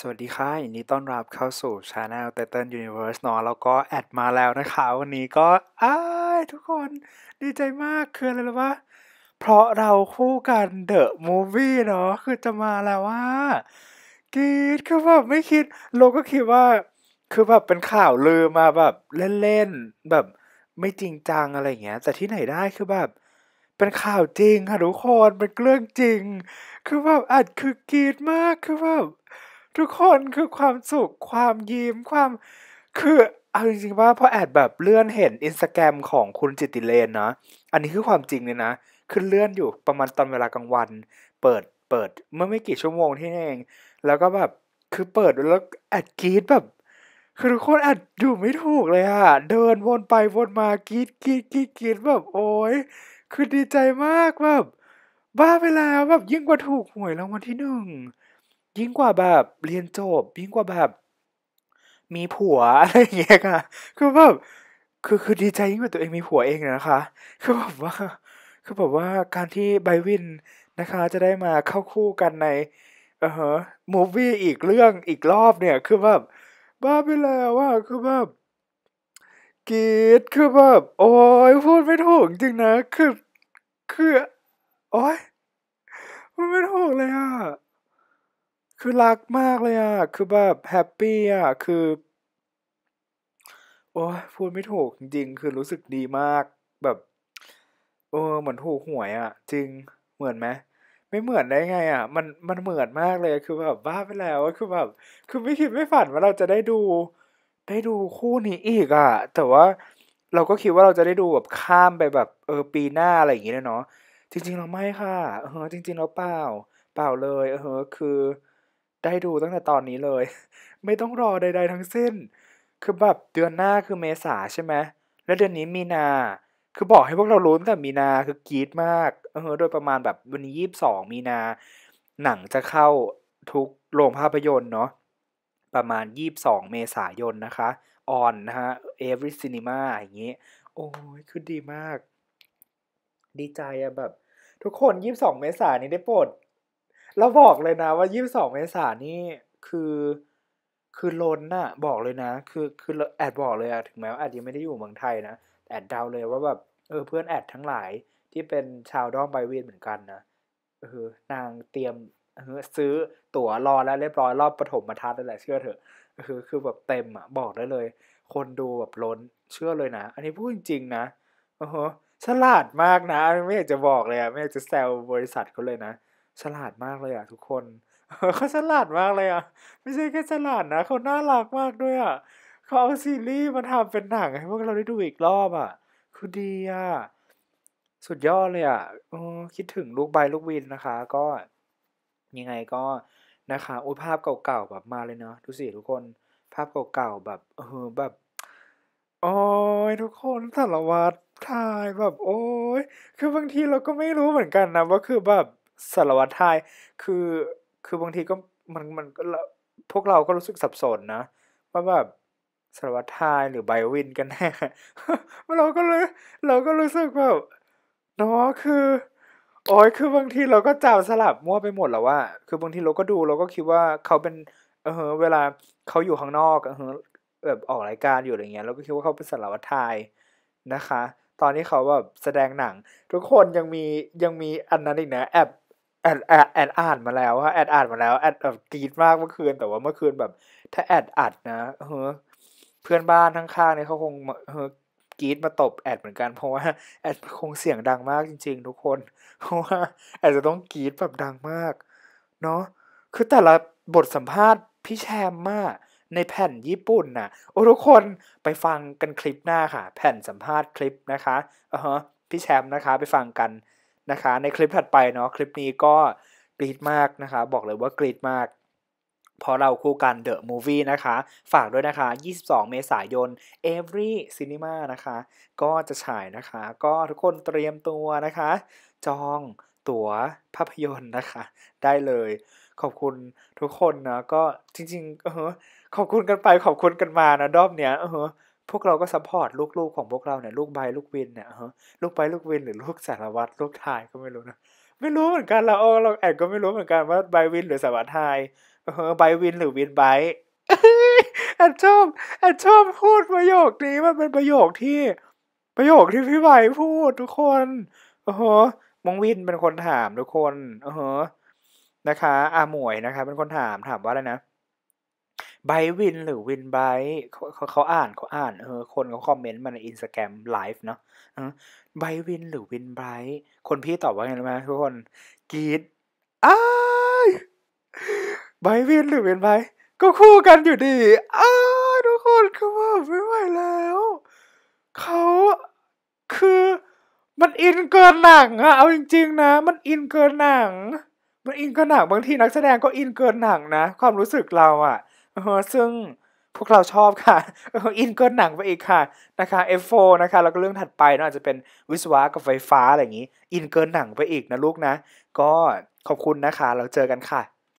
สวัสดีค่ะยินดีต้อนรับเข้าสู่ช anel t i ลยูนิเว e ร์สเนาะ แล้วก็แอดมาแล้วนะคะวันนี้ก็อาย ทุกคนดีใจมากคืออะไรรอวปะเพราะเราคู่กันเดอะมูฟวี่เนาะ คือจะมาแล้วว่า กีดคือแบบไม่คิดเราก็คิดว่า คือแบบเป็นข่าวลือมาแบบ เล่นๆ แบบ ไม่จริงจังอะไรเงี้ย แต่ที่ไหนได้คือแบบเป็นข่าวจริงค่ะทุกคนเป็นเรื่องจริง คือแบบอัดคือกีดมากคือแบบทุกคนคือความสุข ความยิ้มความคือเอาจริงๆว่าพอแอดแบบเลื่อนเห็นอินสตาแกรมของคุณจิติเลนนะอันนี้คือความจริงเลยนะ คือเลื่อนอยู่ประมาณตอนเวลากลางวัน เปิดเปิดเมื่อไม่กี่ชั่วโมงที่เองแล้วก็แบบคือเปิดแล้วแอดกีดแบบ คือทุกคนแอดอยู่ไม่ถูกเลยอะเดินวนไปวนมากีดกีดกีดกีดแบบโอ้ยคือดีใจมากแบบบ้าไปแล้วแบบยิ่งกว่าถูกหวยรางวัลที่หนึ่งยิ่งกว่าแบบเรียนจบ ยิ่งกว่าแบบ มีผัวอะไรอย่างเงี้ยค่ะ คือแบบคือคือดีใจยิ่งกว่าตัวเองมีผัวเองนะคะ คือแบบว่า คือแบบว่าการที่ไบวินนะคะ จะได้มาเข้าคู่กันใน เออฮะมูฟวี่อีกเรื่องอีกรอบเนี่ย คือแบบบ้าไปแล้วว่าคือแบบกรีดคือแบบโอ้ยพูดไม่ถูกจริงนะคือคือโอ้ยพูดไม่ถูกเลยอ่ะคือรักมากเลยอ่ะคือแบบแฮปปี้อ่ะ คือ โอ้พูดไม่ถูกจริงๆ คือรู้สึกดีมาก แบบเออเหมือนถูกหวยอ่ะ จริงเหมือนไหมไม่เหมือนได้ไงอ่ะมันมันเหมือนมากเลยคือแบบ บ้าไปแล้วคือแบบ คือไม่คิดไม่ฝันว่าเราจะได้ดู ได้ดูคู่นี้อีกอ่ะ แต่ว่าเราก็คิดว่าเราจะได้ดูแบบข้ามไปแบบ เออ ปีหน้าอะไรอย่างเงี้ยเนาะจริง ๆ เราไม่ค่ะเออจริง ๆ เราเปล่าเปล่าเลยเออคือได้ดูตั้งแต่ตอนนี้เลย ไม่ต้องรอใดๆทั้งสิ้น คือแบบ เดือนหน้าคือเมษาใช่ไหมแล้วเดือนนี้มีนา คือบอกให้พวกเรารู้ตั้งแต่มีนาคือกรีดมากเออโดยประมาณแบบ วันนี้ยี่สิบสองมีนา หนังจะเข้าทุกโรงภาพยนตร์เนาะประมาณยี่สิบสองเมษายนนะคะออนนะฮะ every cinema อย่างงี้ โอ้ยคือดีมาก ดีใจอะแบบ ทุกคนยี่สิบสองเมษายนนี้ได้โปรดเราบอกเลยนะว่ายี่สิบสองเมษานี่ คือ คือล้นน่ะบอกเลยนะ คือคือ แอดบอกเลยอะถึงแม้ว่าแอดยังไม่ได้อยู่เมืองไทยนะ แอดเดาเลยว่าแบบ เออเพื่อนแอดทั้งหลาย ที่เป็นชาวด้อมไบเวียนเหมือนกันนะเออนางเตรียมเออซื้อตั๋วรอแล้วเรียบร้อยรอบปฐมบาทัดนั่นแหละเชื่อเถอะคือคือแบบเต็มอ่ะ บอกได้เลย คนดูแบบล้นเชื่อเลยนะ อันนี้พูดจริงๆนะโอ้โหฉลาดมากนะไม่อยากจะบอกเลยอะไม่อยากจะแซวบริษัทเขาเลยนะฉลาดมากเลยอ่ะ ทุกคนเขาฉลาดมากเลยอ่ะ ไม่ใช่แค่ฉลาดนะเขาน่ารักมากด้วยอ่ะเขาเอาซีรีส์มาทำเป็นหนังให้พวกเราได้ดูอีกรอบอ่ะ คือดีอ่ะสุดยอดเลยอ่ะอคิดถึงลูกใบลูกวินนะคะ ก็ ยังไงก็นะคะโอ้ภาพเก่าๆแบบมาเลยเนาะดูสิทุกคน ภาพเก่าๆแบบ เออ แบบโอ้ยทุกคนสารวัตรทายแบบ โอ้ยคือบางทีเราก็ไม่รู้เหมือนกันนะ ว่าคือแบบสารวัตรไทยคือคือบางทีก็มันมันพวกเราก็รู้สึกสับสนนะว่าแบบสารวัตรไทยหรือไบวินกันแน่เราก็เลย เราก็รู้สึกแบบเนาะคือโอ้ยคือบางทีเราก็จับสลับมั่วไปหมดแล้วว่า คือบางทีเราก็ดูเราก็คิดว่าเขาเป็น เออเวลาเขาอยู่ข้างนอกเออแบบออกรายการอยู่อะไรเงี้ยเราก็คิดว่าเขาเป็นสารวัตรไทยนะคะ ตอนนี้เขาแบบแสดงหนัง ทุกคนยังมียังมีอันนั้นอีกนะแอบแอดแอดแอดอ่านมาแล้วฮะแอดอ่านมาแล้วแอดแบบกรีดมาก เมื่อคืนแต่ว่าเมื่อคืนแบบถ้าแอดอัดนะเฮ้อเพื่อนบ้านข้างๆเนี่ยเขาคงเฮ้อกรีดมาตบแอดเหมือนกันเพราะว่าแอดคงเสียงดังมากจริง ๆ ทุกคนเพราะว่าแอดจะต้องกรีดแบบดังมากเนาะคือแต่ละบทสัมภาษณ์พี่แชมมาก ในแผ่นญี่ปุ่นน่ะโอ้ทุกคนไปฟังกันคลิปหน้าค่ะ แผ่นสัมภาษณ์คลิปนะคะอ่ะฮะพี่แชมป์นะคะ ไปฟังกันนะคะในคลิปถัดไปเนาะคลิปนี้ก็กรีดมากนะคะ บอกเลยว่ากรีดมากพอเราคู่กันเดอะมูฟี่นะคะ ฝากด้วยนะคะ 22 เมษายน Every Cinema นะคะ ก็จะฉายนะคะ ก็ทุกคนเตรียมตัวนะคะ จองตั๋วภาพยนตร์นะคะ ได้เลยขอบคุณทุกคนนะก็จริงๆเออขอบคุณกันไปขอบคุณกันมานะรอบเนี้ยเออพวกเราก็ซัพพอร์ตลูกๆของพวกเราเนี่ยลูกใบลูกวินเนี่ยฮะลูกใบลูกวินหรือลูกสารวัตรลูกทายก็ไม่รู้นะไม่รู้เหมือนกันเราเราแอบก็ไม่รู้เหมือนกันว่าใบวินหรือสารวัตรทายเออใบวินหรือวินใบแอนชอบแอนชอบพูดประโยคนี้มันเป็นประโยคที่ประโยคที่พี่ใบพูดทุกคนโอ้โหมงวินเป็นคนถามทุกคนโอ้โหนะคะอาหมวยนะคะ เป็นคนถามถามว่าอะไรนะไบวินหรือวินไบเขาเขาอ่านเขาอ่าน เออ คนเขาคอมเมนต์มาในอินสตาแกรมไลฟ์เนาะไบวินหรือวินไบคนพี่ตอบว่าไงรู้ไหมทุกคนกีดอ้ายไบวินหรือวินไบก็คู่กันอยู่ดีอ้าทุกคนคือว่าไม่ไหวแล้ว เขาคือ มันอินเกินหนังอะเอาจริงๆ นะ มันอินเกินหนัง มันอินเกินหนังบางทีนักแสดงก็อินเกินหนังนะความรู้สึกเราอะซึ่งพวกเราชอบค่ะ อินก็หนังไปอีกค่ะนะคะ F4 นะคะแล้วก็เรื่องถัดไปน่าจะเป็นวิศวะกับไฟฟ้าอะไรอย่างนี้ อินเกินหนังไปอีกนะลูกนะ ก็ขอบคุณนะคะเราเจอกันค่ะ